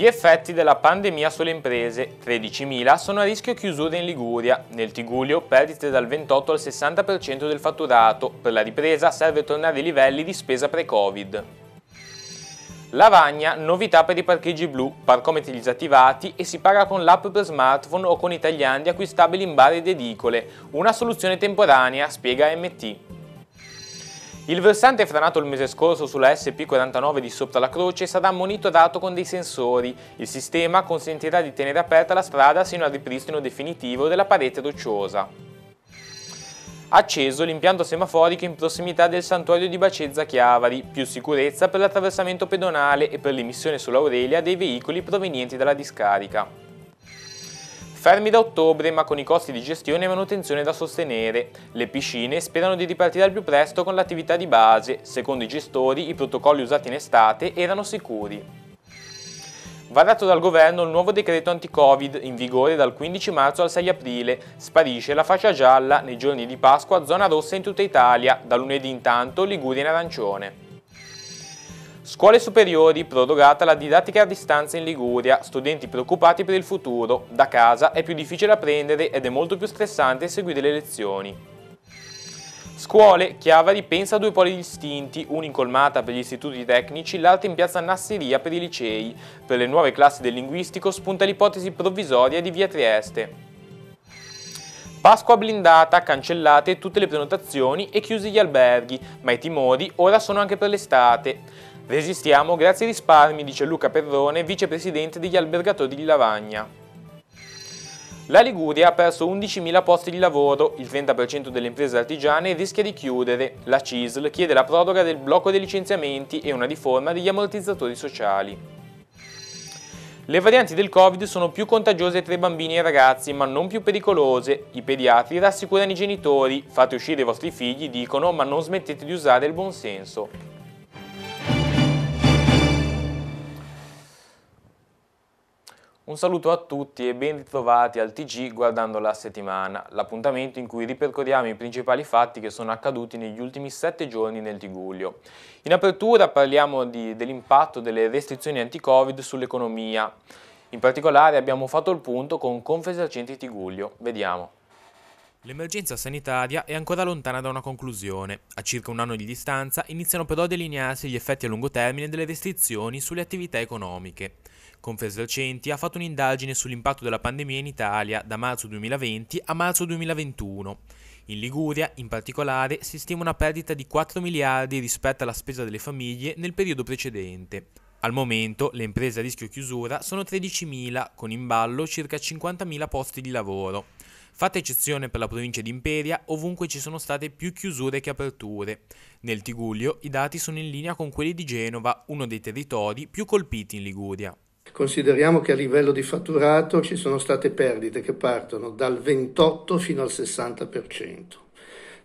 Gli effetti della pandemia sulle imprese, 13.000 sono a rischio chiusure in Liguria, nel Tigulio perdite dal 28 al 60% del fatturato, per la ripresa serve tornare ai livelli di spesa pre-Covid. Lavagna, novità per i parcheggi blu, parcometri disattivati e si paga con l'app per smartphone o con i tagliandi acquistabili in bar ed edicole, una soluzione temporanea, spiega MT. Il versante franato il mese scorso sulla SP49 di Sopra la Croce sarà monitorato con dei sensori. Il sistema consentirà di tenere aperta la strada sino al ripristino definitivo della parete rocciosa. Acceso l'impianto semaforico in prossimità del santuario di Bacezza Chiavari, più sicurezza per l'attraversamento pedonale e per l'emissione sull'Aurelia dei veicoli provenienti dalla discarica. Fermi da ottobre ma con i costi di gestione e manutenzione da sostenere, le piscine sperano di ripartire al più presto con l'attività di base, secondo i gestori i protocolli usati in estate erano sicuri. Varato dal governo il nuovo decreto anti-Covid in vigore dal 15 marzo al 6 aprile. Sparisce la fascia gialla nei giorni di Pasqua, zona rossa in tutta Italia, da lunedì intanto Liguria in arancione. Scuole superiori, prorogata la didattica a distanza in Liguria, studenti preoccupati per il futuro, da casa è più difficile apprendere ed è molto più stressante seguire le lezioni. Scuole, Chiavari pensa a due poli distinti, uno in colmata per gli istituti tecnici, l'altro in piazza Nasseria per i licei. Per le nuove classi del linguistico spunta l'ipotesi provvisoria di via Trieste. Pasqua blindata, cancellate tutte le prenotazioni e chiusi gli alberghi, ma i timori ora sono anche per l'estate. Resistiamo grazie ai risparmi, dice Luca Perrone, vicepresidente degli albergatori di Lavagna. La Liguria ha perso 11.000 posti di lavoro, il 30% delle imprese artigiane rischia di chiudere. La CISL chiede la proroga del blocco dei licenziamenti e una riforma degli ammortizzatori sociali. Le varianti del Covid sono più contagiose tra i bambini e i ragazzi, ma non più pericolose. I pediatri rassicurano i genitori, fate uscire i vostri figli, dicono, ma non smettete di usare il buonsenso. Un saluto a tutti e ben ritrovati al TG guardando la settimana, l'appuntamento in cui ripercorriamo i principali fatti che sono accaduti negli ultimi sette giorni nel Tiguglio. In apertura parliamo dell'impatto delle restrizioni anti-Covid sull'economia. In particolare abbiamo fatto il punto con Confesercenti Tiguglio. Vediamo. L'emergenza sanitaria è ancora lontana da una conclusione. A circa un anno di distanza iniziano però a delinearsi gli effetti a lungo termine delle restrizioni sulle attività economiche. Confesercenti ha fatto un'indagine sull'impatto della pandemia in Italia da marzo 2020 a marzo 2021. In Liguria, in particolare, si stima una perdita di 4 miliardi rispetto alla spesa delle famiglie nel periodo precedente. Al momento le imprese a rischio chiusura sono 13.000, con in ballo circa 50.000 posti di lavoro. Fatta eccezione per la provincia di Imperia, ovunque ci sono state più chiusure che aperture. Nel Tiguglio i dati sono in linea con quelli di Genova, uno dei territori più colpiti in Liguria. Consideriamo che a livello di fatturato ci sono state perdite che partono dal 28 fino al 60%.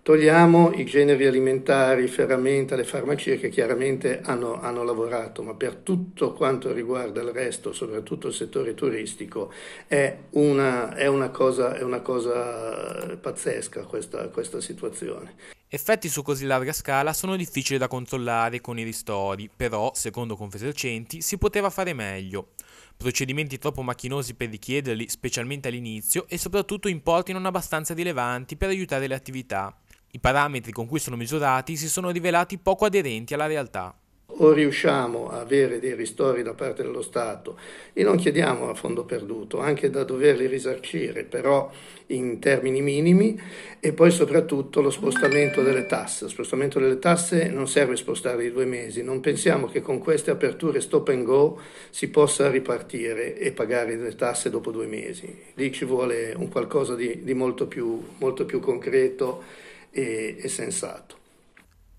Togliamo i generi alimentari, ferramenta, le farmacie che chiaramente hanno, hanno, lavorato, ma per tutto quanto riguarda il resto, soprattutto il settore turistico, è una, è una, cosa, è una cosa, pazzesca questa, questa situazione. Effetti su così larga scala sono difficili da controllare con i ristori, però, secondo Confesercenti, si poteva fare meglio. Procedimenti troppo macchinosi per richiederli, specialmente all'inizio, e soprattutto importi non abbastanza rilevanti per aiutare le attività. I parametri con cui sono misurati si sono rivelati poco aderenti alla realtà o riusciamo a avere dei ristori da parte dello Stato e non chiediamo a fondo perduto, anche da doverli risarcire, però in termini minimi, e poi soprattutto lo spostamento delle tasse. Lo spostamento delle tasse non serve spostare di due mesi, non pensiamo che con queste aperture stop and go si possa ripartire e pagare le tasse dopo due mesi. Lì ci vuole un qualcosa di, di molto, più, molto, più, concreto e, e sensato.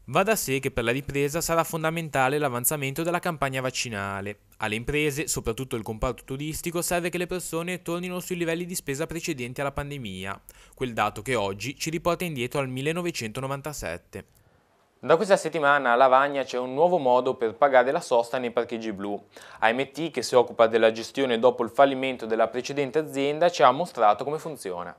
Va da sé che per la ripresa sarà fondamentale l'avanzamento della campagna vaccinale. Alle imprese, soprattutto il comparto turistico, serve che le persone tornino sui livelli di spesa precedenti alla pandemia, quel dato che oggi ci riporta indietro al 1997. Da questa settimana a Lavagna c'è un nuovo modo per pagare la sosta nei parcheggi blu. AMT, che si occupa della gestione dopo il fallimento della precedente azienda, ci ha mostrato come funziona.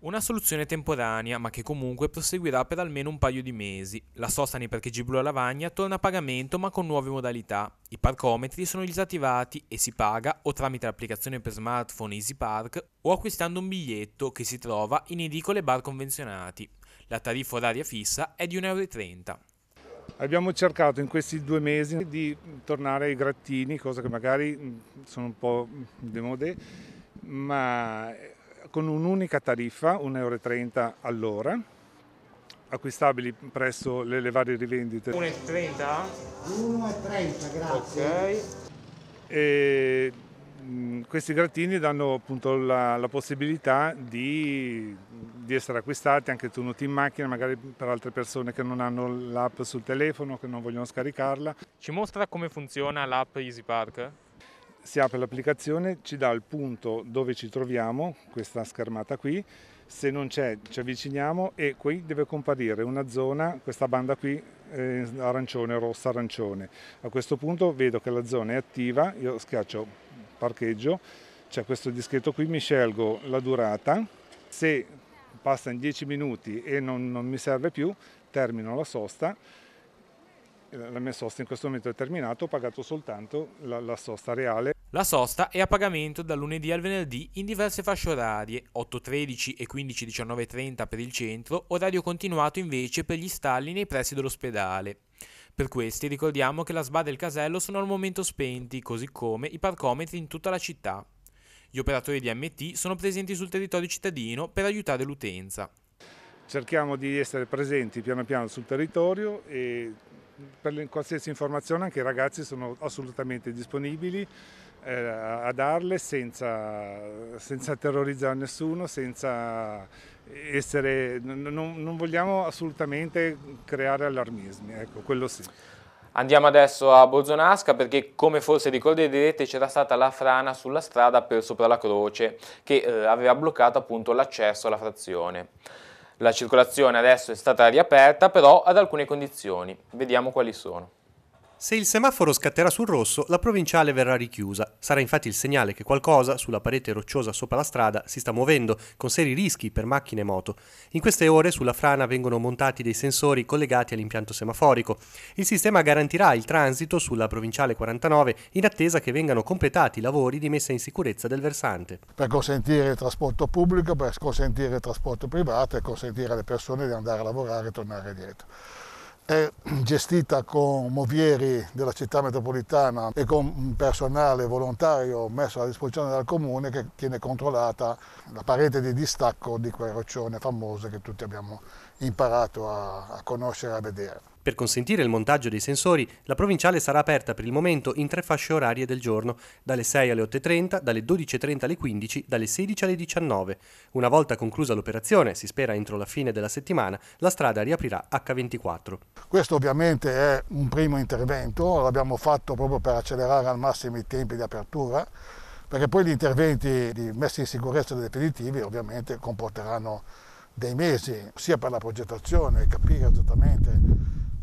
Una soluzione temporanea, ma che comunque proseguirà per almeno un paio di mesi. La Sostani per chi giblò lavagna torna a pagamento ma con nuove modalità. I parcometri sono disattivati e si paga o tramite l'applicazione per smartphone EasyPark o acquistando un biglietto che si trova in edicole bar convenzionati. La tariffa oraria fissa è di 1,30 euro. Abbiamo cercato in questi due mesi di tornare ai grattini, cosa che magari mm, sono un po' mm, demodé, ma con un'unica tariffa, 1,30 euro all'ora, acquistabili presso le, le varie rivendite. 1,30? 1,30, grazie. Okay. E, mh, mm, questi grattini danno appunto la, la possibilità di, di, essere acquistati anche tenuti in macchina, magari per altre persone che non hanno l'app sul telefono, che non vogliono scaricarla. Ci mostra come funziona l'app Easy Park? si apre l'applicazione, ci dà il punto dove ci troviamo, questa schermata qui, se non c'è ci avviciniamo e qui deve comparire una zona, questa banda qui eh, arancione, rossa, arancione. A questo punto vedo che la zona è attiva, io schiaccio parcheggio, c'è questo dischetto qui, mi scelgo la durata, se passa in 10 minuti e non, non mi serve più, termino la sosta eh, la mia sosta in questo momento è terminata, ho pagato soltanto la, la sosta reale. La sosta è a pagamento da lunedì al venerdì in diverse fasce orarie, 8.13 e 15.19.30 per il centro, orario continuato invece per gli stalli nei pressi dell'ospedale. Per questi ricordiamo che la SBA del casello sono al momento spenti, così come i parcometri in tutta la città. Gli operatori di MT sono presenti sul territorio cittadino per aiutare l'utenza. Cerchiamo di essere presenti piano piano sul territorio e per qualsiasi informazione anche i ragazzi sono assolutamente disponibili eh, a darle senza, senza, terrorizzare nessuno, senza essere, non, non vogliamo assolutamente creare allarmismi, ecco, quello sì. Andiamo adesso a Bolzonasca perché come forse ricorderete c'era stata la frana sulla strada per sopra la croce che eh, aveva bloccato appunto l'accesso alla frazione. La circolazione adesso è stata riaperta però ad alcune condizioni, vediamo quali sono. Se il semaforo scatterà sul rosso, la provinciale verrà richiusa. Sarà infatti il segnale che qualcosa, sulla parete rocciosa sopra la strada, si sta muovendo, con seri rischi per macchine e moto. In queste ore sulla frana vengono montati dei sensori collegati all'impianto semaforico. Il sistema garantirà il transito sulla provinciale 49 in attesa che vengano completati i lavori di messa in sicurezza del versante. Per consentire il trasporto pubblico, per consentire il trasporto privato e consentire alle persone di andare a lavorare e tornare dietro è gestita con movieri della città metropolitana e con personale volontario messo a disposizione dal comune che tiene controllata la parete di distacco di quel roccione famoso che tutti abbiamo imparato a, a conoscere e a vedere. Per consentire il montaggio dei sensori, la provinciale sarà aperta per il momento in tre fasce orarie del giorno, dalle 6 alle 8.30, dalle 12.30 alle 15, dalle 16 alle 19. Una volta conclusa l'operazione, si spera entro la fine della settimana, la strada riaprirà H24. Questo ovviamente è un primo intervento, l'abbiamo fatto proprio per accelerare al massimo i tempi di apertura, perché poi gli interventi di messa in sicurezza definitivi ovviamente comporteranno dei mesi, sia per la progettazione, capire esattamente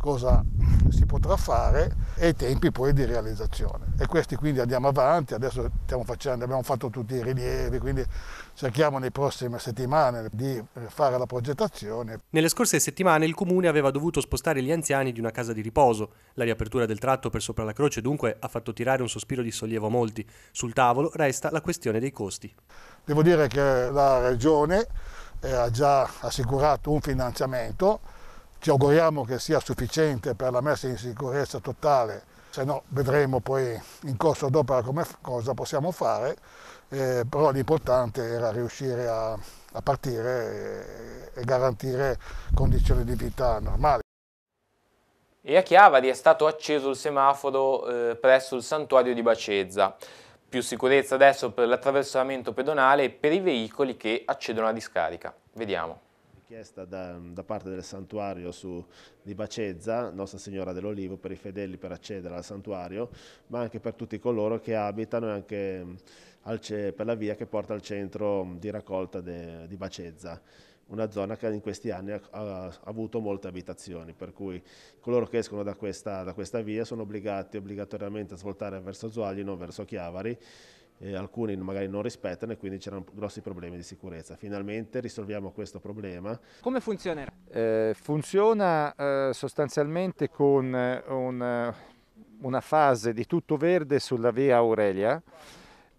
cosa si potrà fare e i tempi poi di realizzazione. E questi quindi andiamo avanti, adesso facendo, abbiamo fatto tutti i rilievi, quindi cerchiamo nelle prossime settimane di fare la progettazione. Nelle scorse settimane il comune aveva dovuto spostare gli anziani di una casa di riposo. La riapertura del tratto per sopra la croce dunque ha fatto tirare un sospiro di sollievo a molti. Sul tavolo resta la questione dei costi. Devo dire che la regione eh, ha già assicurato un finanziamento ci auguriamo che sia sufficiente per la messa in sicurezza totale, se no vedremo poi in corso d'opera come, cosa possiamo fare, eh, però l'importante era riuscire a, a partire e, e garantire condizioni di vita normali. E a Chiavari è stato acceso il semaforo eh, presso il santuario di Bacezza. Più sicurezza adesso per l'attraversamento pedonale e per i veicoli che accedono alla discarica. Vediamo richiesta da, da, parte del santuario su, di Bacezza, Nostra Signora dell'Olivo, per i fedeli per accedere al santuario, ma anche per tutti coloro che abitano e anche al, per la via che porta al centro di raccolta de, di Bacezza una zona che in questi anni ha, ha, ha, avuto molte abitazioni, per cui coloro che escono da questa, da questa via sono obbligati obbligatoriamente a svoltare verso Zuagli, non verso Chiavari, eh, alcuni magari non rispettano e quindi c'erano grossi problemi di sicurezza. Finalmente risolviamo questo problema. Come funzionerà? Eh, funziona eh, sostanzialmente con eh, un, eh, una fase di tutto verde sulla via Aurelia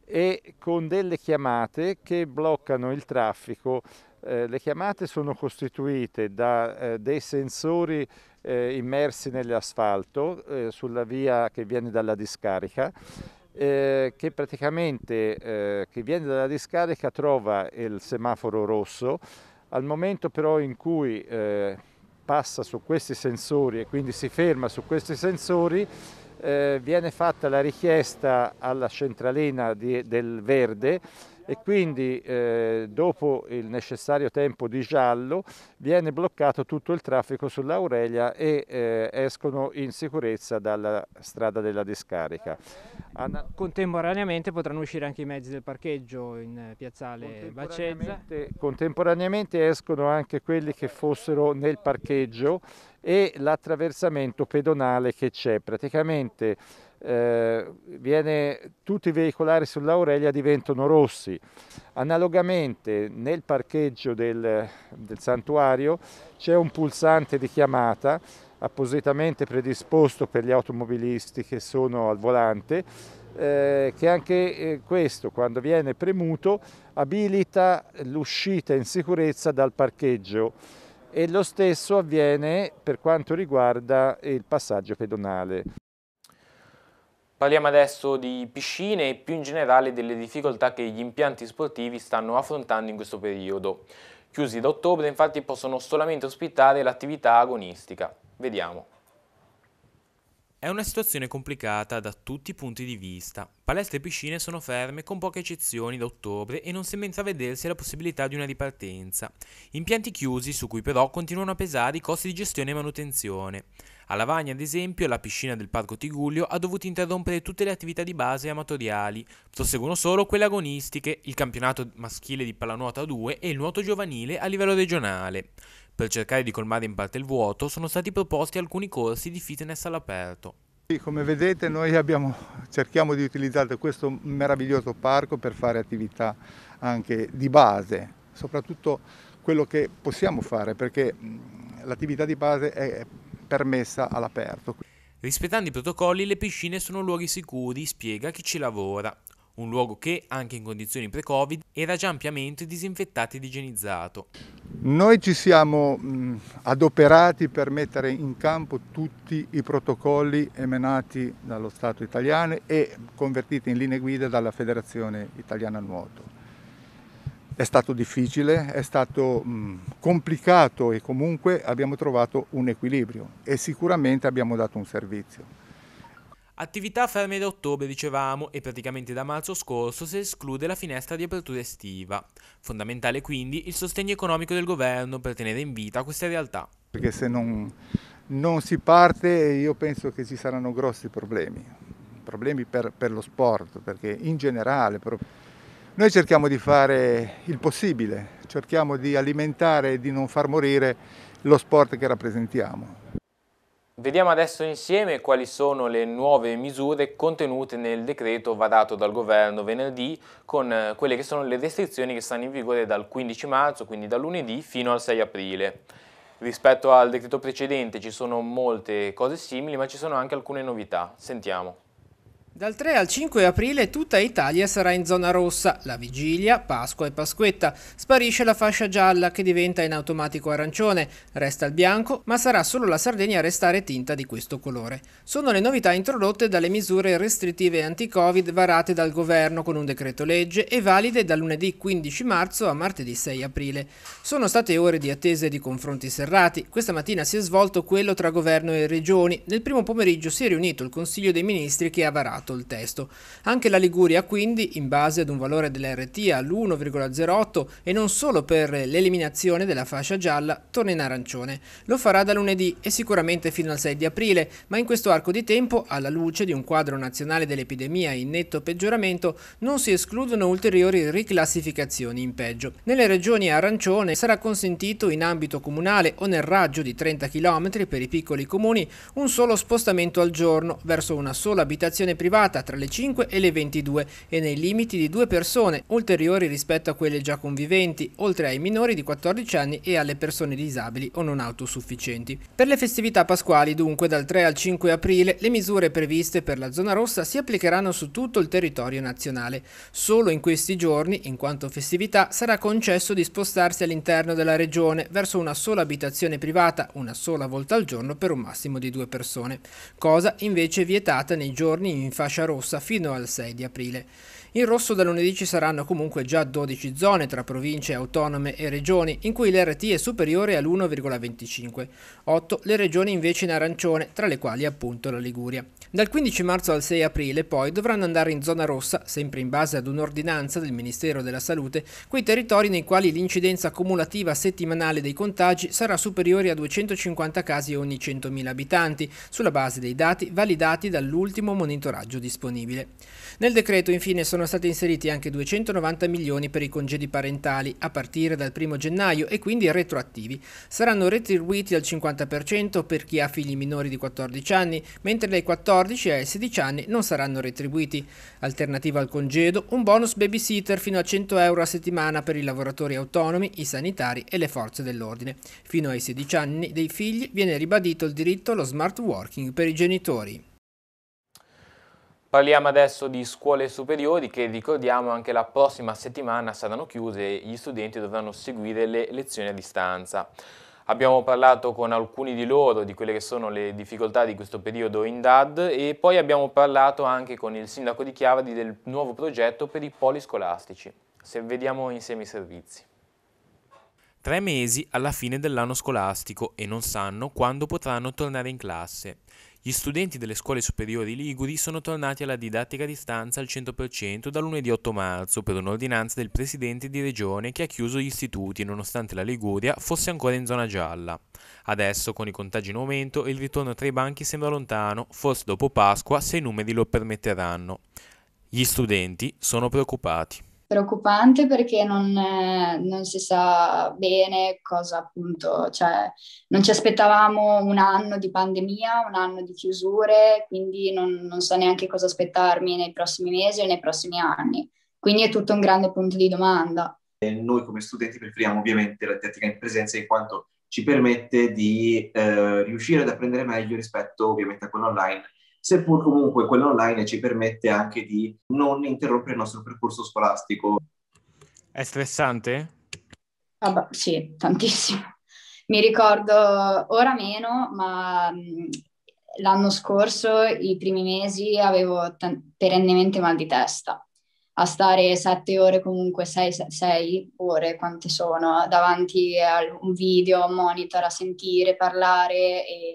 e con delle chiamate che bloccano il traffico. Eh, le chiamate sono costituite da eh, dei sensori eh, immersi nell'asfalto eh, sulla via che viene dalla discarica eh, che praticamente eh, chi viene dalla discarica trova il semaforo rosso, al momento però in cui eh, passa su questi sensori e quindi si ferma su questi sensori, eh, viene fatta la richiesta alla centralina di, del verde e quindi eh, dopo il necessario tempo di giallo viene bloccato tutto il traffico sull'Aurelia e eh, escono in sicurezza dalla strada della discarica. Anna... Contemporaneamente potranno uscire anche i mezzi del parcheggio in piazzale Bacezza? Contemporaneamente escono anche quelli che fossero nel parcheggio e l'attraversamento pedonale che c'è. Praticamente eh, viene, tutti i veicolari sull'Aurelia diventano rossi. Analogamente nel parcheggio del, del santuario c'è un pulsante di chiamata appositamente predisposto per gli automobilisti che sono al volante eh, che anche eh, questo quando viene premuto abilita l'uscita in sicurezza dal parcheggio e lo stesso avviene per quanto riguarda il passaggio pedonale. Parliamo adesso di piscine e più in generale delle difficoltà che gli impianti sportivi stanno affrontando in questo periodo. Chiusi da ottobre infatti possono solamente ospitare l'attività agonistica. Vediamo. È una situazione complicata da tutti i punti di vista. Palestre e piscine sono ferme con poche eccezioni da ottobre e non sembra intravedersi la possibilità di una ripartenza. Impianti chiusi su cui però continuano a pesare i costi di gestione e manutenzione. A Lavagna, ad esempio, la piscina del Parco Tigullio ha dovuto interrompere tutte le attività di base amatoriali, proseguono solo quelle agonistiche, il campionato maschile di pallanuoto a 2 e il nuoto giovanile a livello regionale. Per cercare di colmare in parte il vuoto sono stati proposti alcuni corsi di fitness all'aperto. Come vedete noi abbiamo, cerchiamo di utilizzare questo meraviglioso parco per fare attività anche di base, soprattutto quello che possiamo fare perché l'attività di base è permessa all'aperto. Rispettando i protocolli, le piscine sono luoghi sicuri, spiega chi ci lavora. Un luogo che, anche in condizioni pre-Covid, era già ampiamente disinfettato ed igienizzato. Noi ci siamo mh, adoperati per mettere in campo tutti i protocolli emanati dallo Stato italiano e convertiti in linee guida dalla Federazione Italiana Nuoto. È stato difficile, è stato mm, complicato e comunque abbiamo trovato un equilibrio e sicuramente abbiamo dato un servizio. Attività ferme da ottobre, dicevamo, e praticamente da marzo scorso si esclude la finestra di apertura estiva. Fondamentale quindi il sostegno economico del governo per tenere in vita queste realtà. Perché se non, non si parte io penso che ci saranno grossi problemi, problemi per, per lo sport, perché in generale... Noi cerchiamo di fare il possibile, cerchiamo di alimentare e di non far morire lo sport che rappresentiamo. Vediamo adesso insieme quali sono le nuove misure contenute nel decreto vadato dal governo venerdì con eh, quelle che sono le restrizioni che stanno in vigore dal 15 marzo, quindi da lunedì, fino al 6 aprile. Rispetto al decreto precedente ci sono molte cose simili ma ci sono anche alcune novità. Sentiamo. Dal 3 al 5 aprile tutta Italia sarà in zona rossa, la vigilia, Pasqua e Pasquetta. Sparisce la fascia gialla che diventa in automatico arancione, resta il bianco, ma sarà solo la Sardegna a restare tinta di questo colore. Sono le novità introdotte dalle misure restrittive anti-Covid varate dal governo con un decreto legge e valide da lunedì 15 marzo a martedì 6 aprile. Sono state ore di attese e di confronti serrati. Questa mattina si è svolto quello tra governo e regioni. Nel primo pomeriggio si è riunito il Consiglio dei Ministri che ha varato modificato il testo. Anche la Liguria quindi, in base ad un valore dell'RT all'1,08 e non solo per l'eliminazione della fascia gialla, torna in arancione. Lo farà da lunedì e sicuramente fino al 6 di aprile, ma in questo arco di tempo, alla luce di un quadro nazionale dell'epidemia in netto peggioramento, non si escludono ulteriori riclassificazioni in peggio. Nelle regioni arancione sarà consentito in ambito comunale o nel raggio di 30 km per i piccoli comuni un solo spostamento al giorno verso una sola abitazione privata privata tra le 5 e le 22 e nei limiti di due persone, ulteriori rispetto a quelle già conviventi, oltre ai minori di 14 anni e alle persone disabili o non autosufficienti. Per le festività pasquali, dunque, dal 3 al 5 aprile, le misure previste per la zona rossa si applicheranno su tutto il territorio nazionale. Solo in questi giorni, in quanto festività, sarà concesso di spostarsi all'interno della regione verso una sola abitazione privata, una sola volta al giorno per un massimo di due persone, cosa invece vietata nei giorni in fase fascia rossa fino al 6 di aprile. In rosso da lunedì ci saranno comunque già 12 zone tra province autonome e regioni in cui l'RT è superiore all'1,25, 8 le regioni invece in arancione, tra le quali appunto la Liguria. Dal 15 marzo al 6 aprile poi dovranno andare in zona rossa, sempre in base ad un'ordinanza del Ministero della Salute, quei territori nei quali l'incidenza cumulativa settimanale dei contagi sarà superiore a 250 casi ogni 100.000 abitanti, sulla base dei dati validati dall'ultimo monitoraggio disponibile. Nel decreto infine sono stati inseriti anche 290 milioni per i congedi parentali a partire dal 1 gennaio e quindi retroattivi. Saranno retribuiti al 50% per chi ha figli minori di 14 anni, mentre dai 14 14 ai 16 anni non saranno retribuiti. Alternativa al congedo, un bonus babysitter fino a 100 euro a settimana per i lavoratori autonomi, i sanitari e le forze dell'ordine. Fino ai 16 anni dei figli viene ribadito il diritto allo smart working per i genitori. Parliamo adesso di scuole superiori che ricordiamo anche la prossima settimana saranno chiuse e gli studenti dovranno seguire le lezioni a distanza. Abbiamo parlato con alcuni di loro di quelle che sono le difficoltà di questo periodo in DAD e poi abbiamo parlato anche con il sindaco di Chiavadi del nuovo progetto per i poli scolastici. Se vediamo insieme i servizi. Tre mesi alla fine dell'anno scolastico e non sanno quando potranno tornare in classe. Gli studenti delle scuole superiori liguri sono tornati alla didattica a distanza al 100% da lunedì 8 marzo per un'ordinanza del presidente di regione che ha chiuso gli istituti nonostante la Liguria fosse ancora in zona gialla. Adesso, con i contagi in aumento, il ritorno tra i banchi sembra lontano, forse dopo Pasqua se i numeri lo permetteranno. Gli studenti sono preoccupati preoccupante perché non, eh, non, si sa bene cosa appunto, cioè non ci aspettavamo un anno di pandemia, un anno di chiusure, quindi non, non so neanche cosa aspettarmi nei prossimi mesi o nei prossimi anni. Quindi è tutto un grande punto di domanda. E noi come studenti preferiamo ovviamente la didattica in presenza in quanto ci permette di eh, riuscire ad apprendere meglio rispetto ovviamente a quello online seppur comunque quello online ci permette anche di non interrompere il nostro percorso scolastico. È stressante? Ah, beh, sì, tantissimo. Mi ricordo ora meno, ma mm, l'anno scorso, i primi mesi, avevo t- perennemente mal di testa a stare sette ore, comunque sei, sei ore, quante sono, davanti a un video, a un monitor, a sentire, parlare. E...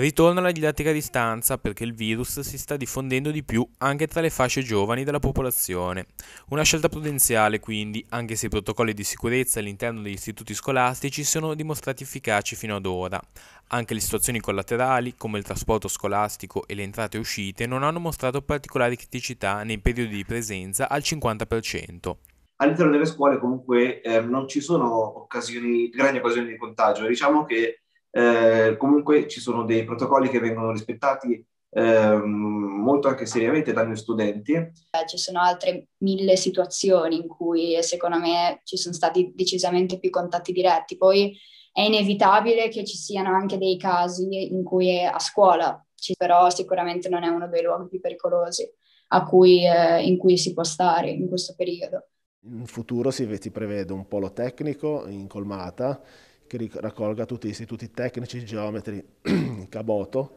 Ritorna la didattica a distanza perché il virus si sta diffondendo di più anche tra le fasce giovani della popolazione. Una scelta prudenziale quindi, anche se i protocolli di sicurezza all'interno degli istituti scolastici sono dimostrati efficaci fino ad ora. Anche le situazioni collaterali, come il trasporto scolastico e le entrate e uscite, non hanno mostrato particolari criticità nei periodi di presenza al 50%. All'interno delle scuole comunque eh, non ci sono occasioni, grandi occasioni di contagio, diciamo che eh, comunque ci sono dei protocolli che vengono rispettati eh, molto anche seriamente dai miei studenti. Eh, ci sono altre mille situazioni in cui eh, secondo me ci sono stati decisamente più contatti diretti, poi è inevitabile che ci siano anche dei casi in cui è a scuola, però sicuramente non è uno dei luoghi più pericolosi cui, eh, in cui si può stare in questo periodo. In futuro si, si prevede un polo tecnico in colmata che raccolga tutti gli istituti tecnici, geometri, Caboto,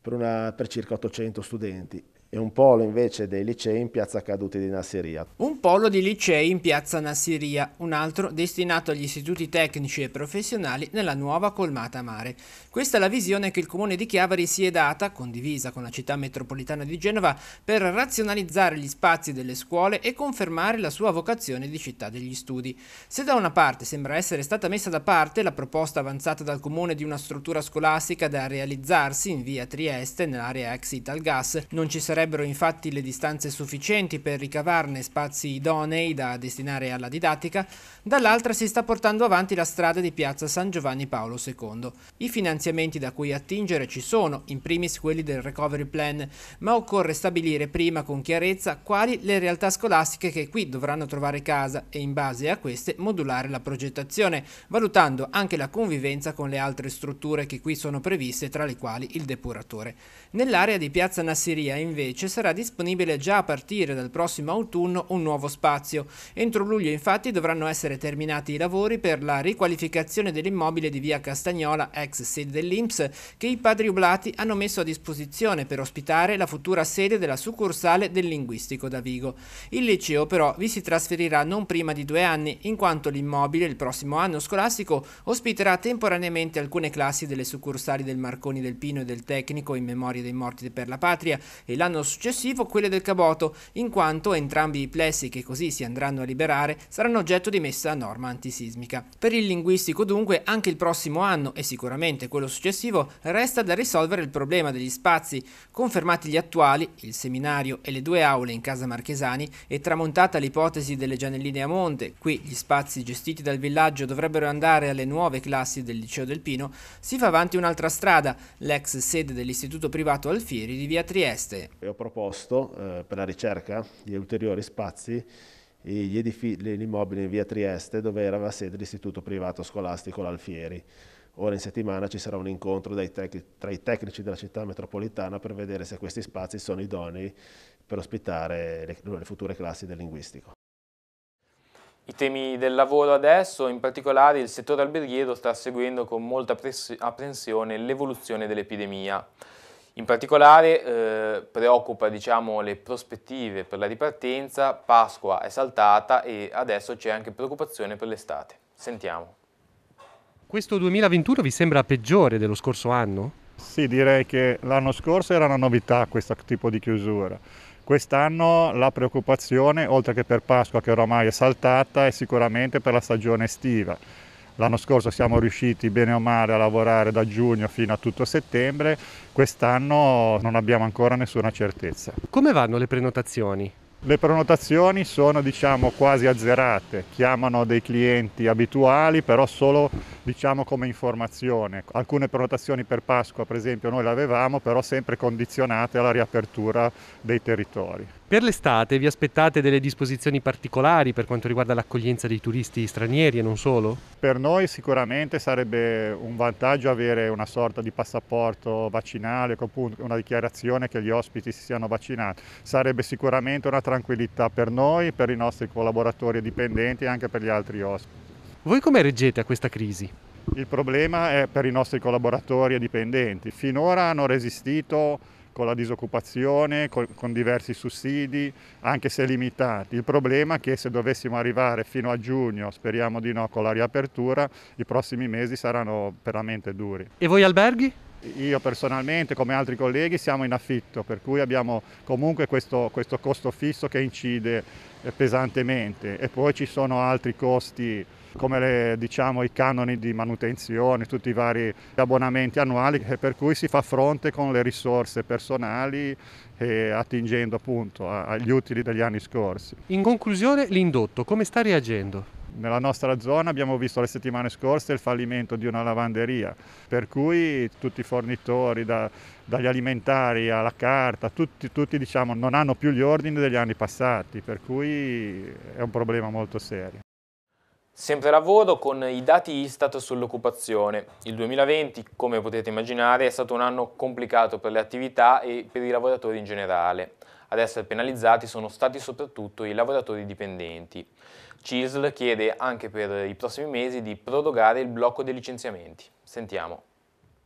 per, una, per circa 800 studenti e un polo invece dei licei in piazza Caduti di Nassiria. Un polo di licei in piazza Nassiria, un altro destinato agli istituti tecnici e professionali nella nuova colmata mare. Questa è la visione che il comune di Chiavari si è data, condivisa con la città metropolitana di Genova, per razionalizzare gli spazi delle scuole e confermare la sua vocazione di città degli studi. Se da una parte sembra essere stata messa da parte la proposta avanzata dal comune di una struttura scolastica da realizzarsi in via Trieste, nell'area ex Italgas, non ci sarebbe sarebbero infatti le distanze sufficienti per ricavarne spazi idonei da destinare alla didattica, dall'altra si sta portando avanti la strada di piazza San Giovanni Paolo II. I finanziamenti da cui attingere ci sono, in primis quelli del Recovery Plan, ma occorre stabilire prima con chiarezza quali le realtà scolastiche che qui dovranno trovare casa e in base a queste modulare la progettazione, valutando anche la convivenza con le altre strutture che qui sono previste, tra le quali il depuratore. Nell'area di piazza Nassiria invece invece sarà disponibile già a partire dal prossimo autunno un nuovo spazio. Entro luglio infatti dovranno essere terminati i lavori per la riqualificazione dell'immobile di via Castagnola, ex sede dell'Inps, che i padri Ublati hanno messo a disposizione per ospitare la futura sede della succursale del linguistico d'Avigo. Il liceo però vi si trasferirà non prima di due anni, in quanto l'immobile il prossimo anno scolastico ospiterà temporaneamente alcune classi delle succursali del Marconi del Pino e del Tecnico in memoria dei morti per la patria e l'anno l'anno successivo quelle del Caboto, in quanto entrambi i plessi che così si andranno a liberare saranno oggetto di messa a norma antisismica. Per il linguistico dunque anche il prossimo anno e sicuramente quello successivo resta da risolvere il problema degli spazi. Confermati gli attuali, il seminario e le due aule in casa Marchesani e tramontata l'ipotesi delle giannelline a monte, qui gli spazi gestiti dal villaggio dovrebbero andare alle nuove classi del liceo del Pino, si fa avanti un'altra strada, l'ex sede dell'istituto privato Alfieri di via Trieste e ho proposto eh, per la ricerca di ulteriori spazi gli l'immobile in via Trieste dove era la sede dell'istituto privato scolastico L'Alfieri. Ora in settimana ci sarà un incontro tra i tecnici della città metropolitana per vedere se questi spazi sono idonei per ospitare le, le future classi del linguistico. I temi del lavoro adesso, in particolare il settore alberghiero sta seguendo con molta apprensione l'evoluzione dell'epidemia. In particolare eh, preoccupa diciamo, le prospettive per la ripartenza, Pasqua è saltata e adesso c'è anche preoccupazione per l'estate. Sentiamo. Questo 2021 vi sembra peggiore dello scorso anno? Sì, direi che l'anno scorso era una novità questo tipo di chiusura. Quest'anno la preoccupazione, oltre che per Pasqua che oramai è saltata, è sicuramente per la stagione estiva L'anno scorso siamo riusciti bene o male a lavorare da giugno fino a tutto settembre, quest'anno non abbiamo ancora nessuna certezza. Come vanno le prenotazioni? Le prenotazioni sono diciamo, quasi azzerate, chiamano dei clienti abituali però solo diciamo, come informazione. Alcune prenotazioni per Pasqua per esempio noi le avevamo però sempre condizionate alla riapertura dei territori. Per l'estate vi aspettate delle disposizioni particolari per quanto riguarda l'accoglienza dei turisti stranieri e non solo? Per noi sicuramente sarebbe un vantaggio avere una sorta di passaporto vaccinale, una dichiarazione che gli ospiti si siano vaccinati. Sarebbe sicuramente una tranquillità per noi, per i nostri collaboratori e dipendenti e anche per gli altri ospiti. Voi come reggete a questa crisi? Il problema è per i nostri collaboratori e dipendenti. Finora hanno resistito con la disoccupazione, con, con diversi sussidi, anche se limitati. Il problema è che se dovessimo arrivare fino a giugno, speriamo di no, con la riapertura, i prossimi mesi saranno veramente duri. E voi alberghi? Io personalmente, come altri colleghi, siamo in affitto, per cui abbiamo comunque questo, questo costo fisso che incide eh, pesantemente e poi ci sono altri costi come le, diciamo, i canoni di manutenzione, tutti i vari abbonamenti annuali, eh, per cui si fa fronte con le risorse personali e eh, attingendo appunto agli utili degli anni scorsi. In conclusione, l'indotto come sta reagendo? Nella nostra zona abbiamo visto le settimane scorse il fallimento di una lavanderia, per cui tutti i fornitori, da, dagli alimentari alla carta, tutti, tutti diciamo, non hanno più gli ordini degli anni passati, per cui è un problema molto serio. Sempre lavoro con i dati Istat sull'occupazione. Il 2020, come potete immaginare, è stato un anno complicato per le attività e per i lavoratori in generale. Ad essere penalizzati sono stati soprattutto i lavoratori dipendenti. CISL chiede anche per i prossimi mesi di prorogare il blocco dei licenziamenti. Sentiamo.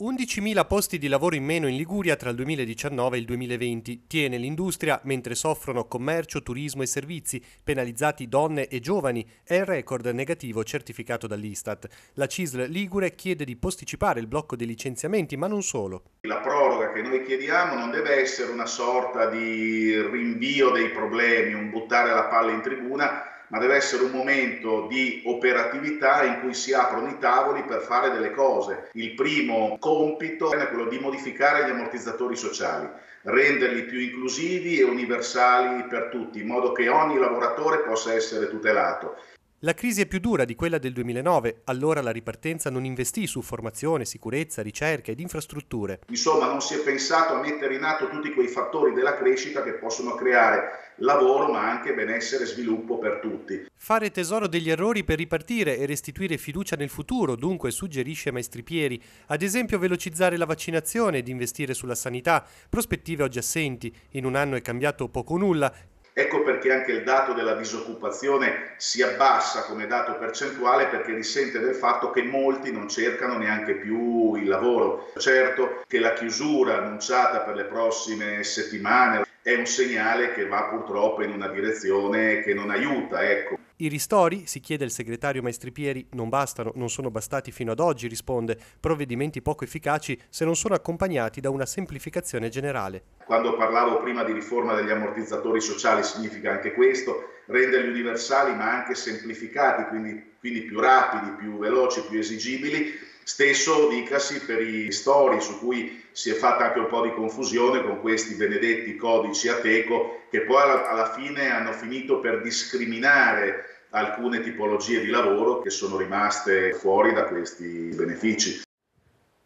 11.000 posti di lavoro in meno in Liguria tra il 2019 e il 2020 tiene l'industria mentre soffrono commercio, turismo e servizi, penalizzati donne e giovani, è il record negativo certificato dall'Istat. La CISL Ligure chiede di posticipare il blocco dei licenziamenti, ma non solo. La proroga che noi chiediamo non deve essere una sorta di rinvio dei problemi, un buttare la palla in tribuna, ma deve essere un momento di operatività in cui si aprono i tavoli per fare delle cose. Il primo compito è quello di modificare gli ammortizzatori sociali, renderli più inclusivi e universali per tutti, in modo che ogni lavoratore possa essere tutelato. La crisi è più dura di quella del 2009, allora la ripartenza non investì su formazione, sicurezza, ricerca ed infrastrutture. Insomma, non si è pensato a mettere in atto tutti quei fattori della crescita che possono creare lavoro ma anche benessere e sviluppo per tutti. Fare tesoro degli errori per ripartire e restituire fiducia nel futuro, dunque suggerisce Maestri Pieri, ad esempio velocizzare la vaccinazione ed investire sulla sanità, prospettive oggi assenti, in un anno è cambiato poco o nulla, Ecco perché anche il dato della disoccupazione si abbassa come dato percentuale perché risente del fatto che molti non cercano neanche più il lavoro. Certo che la chiusura annunciata per le prossime settimane è un segnale che va purtroppo in una direzione che non aiuta. Ecco. I ristori, si chiede il segretario Maestri Pieri, non bastano, non sono bastati fino ad oggi, risponde, provvedimenti poco efficaci se non sono accompagnati da una semplificazione generale. Quando parlavo prima di riforma degli ammortizzatori sociali significa anche questo, renderli universali ma anche semplificati, quindi, quindi più rapidi, più veloci, più esigibili Stesso dicasi per i storici su cui si è fatta anche un po' di confusione con questi benedetti codici ateco che poi alla fine hanno finito per discriminare alcune tipologie di lavoro che sono rimaste fuori da questi benefici.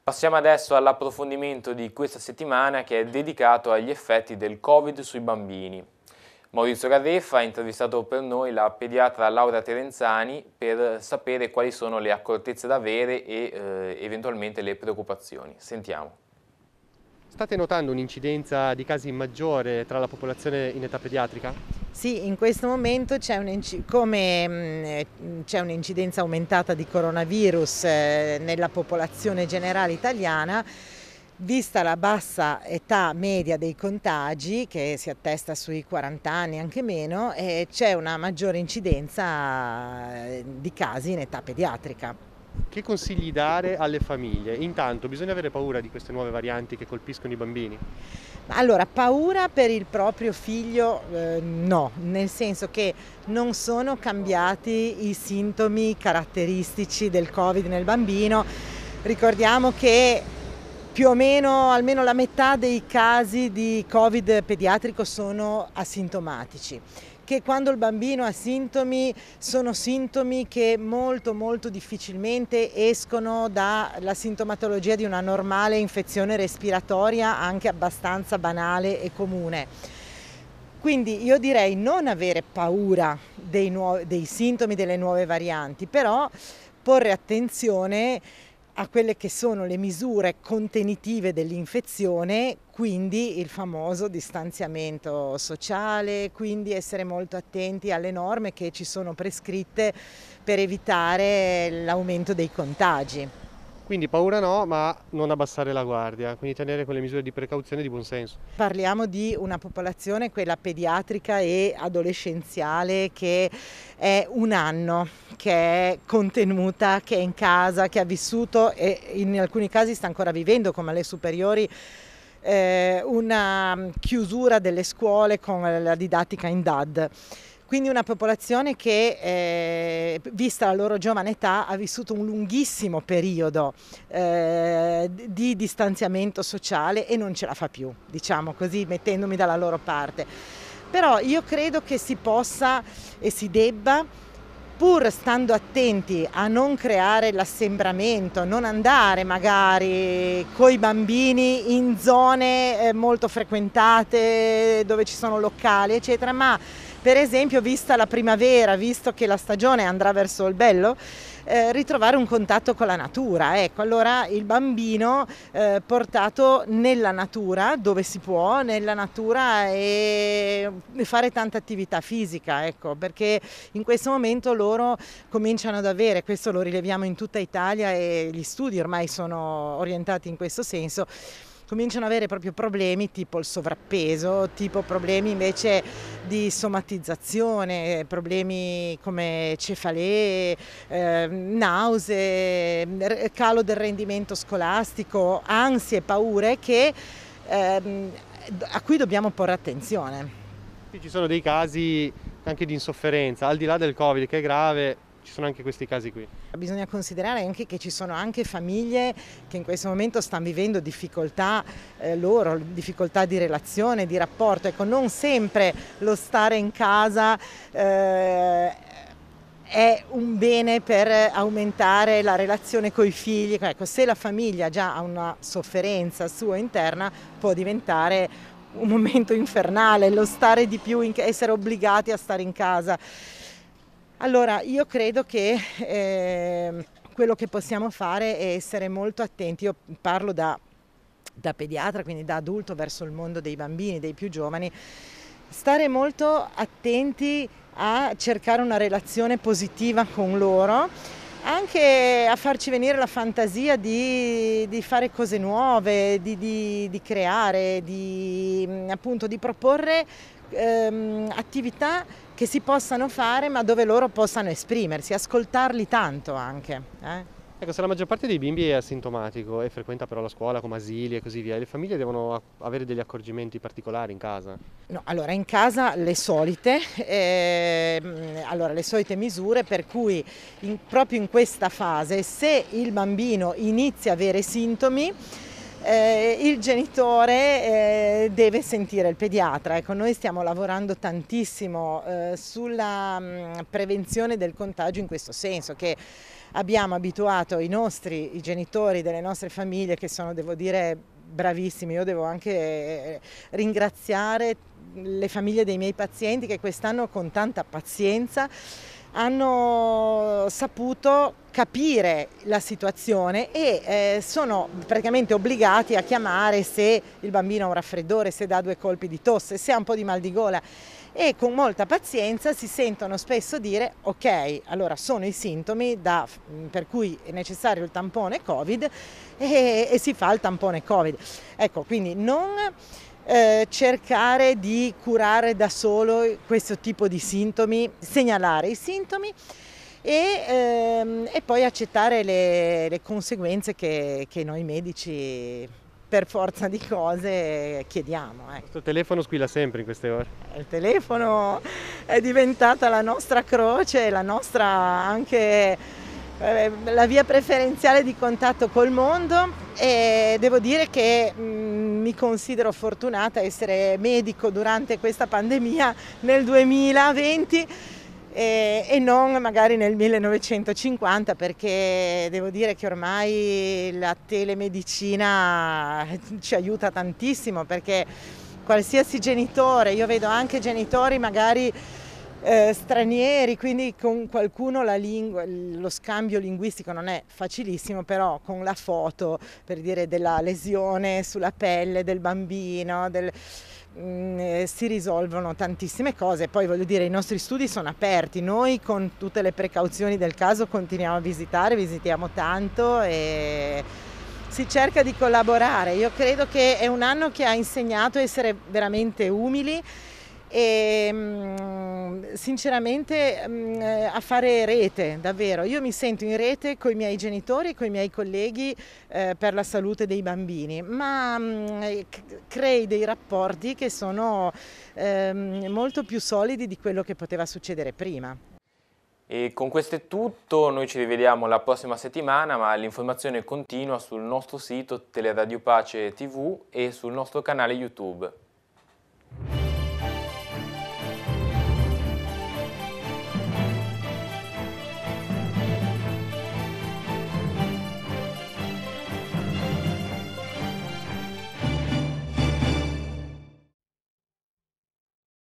Passiamo adesso all'approfondimento di questa settimana che è dedicato agli effetti del Covid sui bambini. Maurizio Garreff ha intervistato per noi la pediatra Laura Terenzani per sapere quali sono le accortezze da avere e eh, eventualmente le preoccupazioni. Sentiamo. State notando un'incidenza di casi maggiore tra la popolazione in età pediatrica? Sì, in questo momento c'è mm, eh, un'incidenza aumentata di coronavirus eh, nella popolazione generale italiana, Vista la bassa età media dei contagi, che si attesta sui 40 anni, anche meno, eh, c'è una maggiore incidenza eh, di casi in età pediatrica. Che consigli dare alle famiglie? Intanto bisogna avere paura di queste nuove varianti che colpiscono i bambini? Allora, paura per il proprio figlio eh, no, nel senso che non sono cambiati i sintomi caratteristici del Covid nel bambino. Ricordiamo che più o meno almeno la metà dei casi di covid pediatrico sono asintomatici che quando il bambino ha sintomi sono sintomi che molto molto difficilmente escono dalla sintomatologia di una normale infezione respiratoria anche abbastanza banale e comune. Quindi io direi non avere paura dei, dei sintomi delle nuove varianti, però porre attenzione a quelle che sono le misure contenitive dell'infezione, quindi il famoso distanziamento sociale, quindi essere molto attenti alle norme che ci sono prescritte per evitare l'aumento dei contagi. Quindi paura no, ma non abbassare la guardia, quindi tenere quelle misure di precauzione e di senso. Parliamo di una popolazione, quella pediatrica e adolescenziale, che è un anno, che è contenuta, che è in casa, che ha vissuto e in alcuni casi sta ancora vivendo come alle superiori eh, una chiusura delle scuole con la didattica in DAD. Quindi una popolazione che, eh, vista la loro giovane età, ha vissuto un lunghissimo periodo eh, di distanziamento sociale e non ce la fa più, diciamo così, mettendomi dalla loro parte. Però io credo che si possa e si debba pur stando attenti a non creare l'assembramento, non andare magari coi bambini in zone eh, molto frequentate dove ci sono locali, eccetera, ma per esempio vista la primavera, visto che la stagione andrà verso il bello, eh, ritrovare un contatto con la natura. Ecco, allora il bambino eh, portato nella natura, dove si può, nella natura e fare tanta attività fisica, ecco, perché in questo momento loro cominciano ad avere, questo lo rileviamo in tutta Italia e gli studi ormai sono orientati in questo senso, cominciano ad avere proprio problemi tipo il sovrappeso, tipo problemi invece di somatizzazione, problemi come cefalee, eh, nausea, calo del rendimento scolastico, ansie, paure che, eh, a cui dobbiamo porre attenzione. Ci sono dei casi anche di insofferenza, al di là del Covid che è grave, ci sono anche questi casi qui. Bisogna considerare anche che ci sono anche famiglie che in questo momento stanno vivendo difficoltà eh, loro, difficoltà di relazione, di rapporto. Ecco, non sempre lo stare in casa eh, è un bene per aumentare la relazione con i figli. Ecco, se la famiglia già ha una sofferenza sua interna può diventare un momento infernale, lo stare di più, essere obbligati a stare in casa. Allora io credo che eh, quello che possiamo fare è essere molto attenti, io parlo da, da pediatra, quindi da adulto verso il mondo dei bambini, dei più giovani, stare molto attenti a cercare una relazione positiva con loro, anche a farci venire la fantasia di, di fare cose nuove, di, di, di creare, di, mm, appunto, di proporre ehm, attività che si possano fare ma dove loro possano esprimersi, ascoltarli tanto anche. Eh? Ecco, se la maggior parte dei bimbi è asintomatico e frequenta però la scuola come asili e così via, le famiglie devono avere degli accorgimenti particolari in casa? No, allora in casa le solite, eh, allora, le solite misure per cui in, proprio in questa fase se il bambino inizia a avere sintomi eh, il genitore eh, deve sentire il pediatra. Ecco, noi stiamo lavorando tantissimo eh, sulla mh, mm, prevenzione del contagio in questo senso che abbiamo abituato i nostri i genitori delle nostre famiglie che sono, devo dire, bravissimi. Io devo anche eh, ringraziare le famiglie dei miei pazienti che quest'anno con tanta pazienza hanno saputo capire la situazione e eh, sono praticamente obbligati a chiamare se il bambino ha un raffreddore, se dà due colpi di tosse, se ha un po' di mal di gola e con molta pazienza si sentono spesso dire ok, allora sono i sintomi da, per cui è necessario il tampone Covid e, e si fa il tampone Covid. Ecco, quindi non eh, cercare di curare da solo questo tipo di sintomi, segnalare i sintomi e, ehm, e poi accettare le, le conseguenze che, che, noi medici per forza di cose chiediamo. Ecco. Il Questo telefono squilla sempre in queste ore. Il telefono è diventata la nostra croce, la nostra anche la via preferenziale di contatto col mondo e devo dire che mm, mi considero fortunata essere medico durante questa pandemia nel 2020 e, non magari nel 1950 perché devo dire che ormai la telemedicina eh, ci aiuta tantissimo perché qualsiasi genitore, io vedo anche genitori magari eh, stranieri, quindi con qualcuno lingua, lo scambio linguistico non è facilissimo, però con la foto, per dire, della lesione sulla pelle del bambino, del, mh, mm, eh, si risolvono tantissime cose. Poi voglio dire, i nostri studi sono aperti, noi con tutte le precauzioni del caso continuiamo a visitare, visitiamo tanto e si cerca di collaborare. Io credo che è un anno che ha insegnato a essere veramente umili e mm, sinceramente mm, eh, a fare rete, davvero. Io mi sento in rete con i miei genitori e con i miei colleghi eh, per la salute dei bambini, ma mm, eh, crei dei rapporti che sono ehm, molto più solidi di quello che poteva succedere prima. E con questo è tutto, noi ci rivediamo la prossima settimana, ma l'informazione continua sul nostro sito Teleradio Pace TV e sul nostro canale YouTube.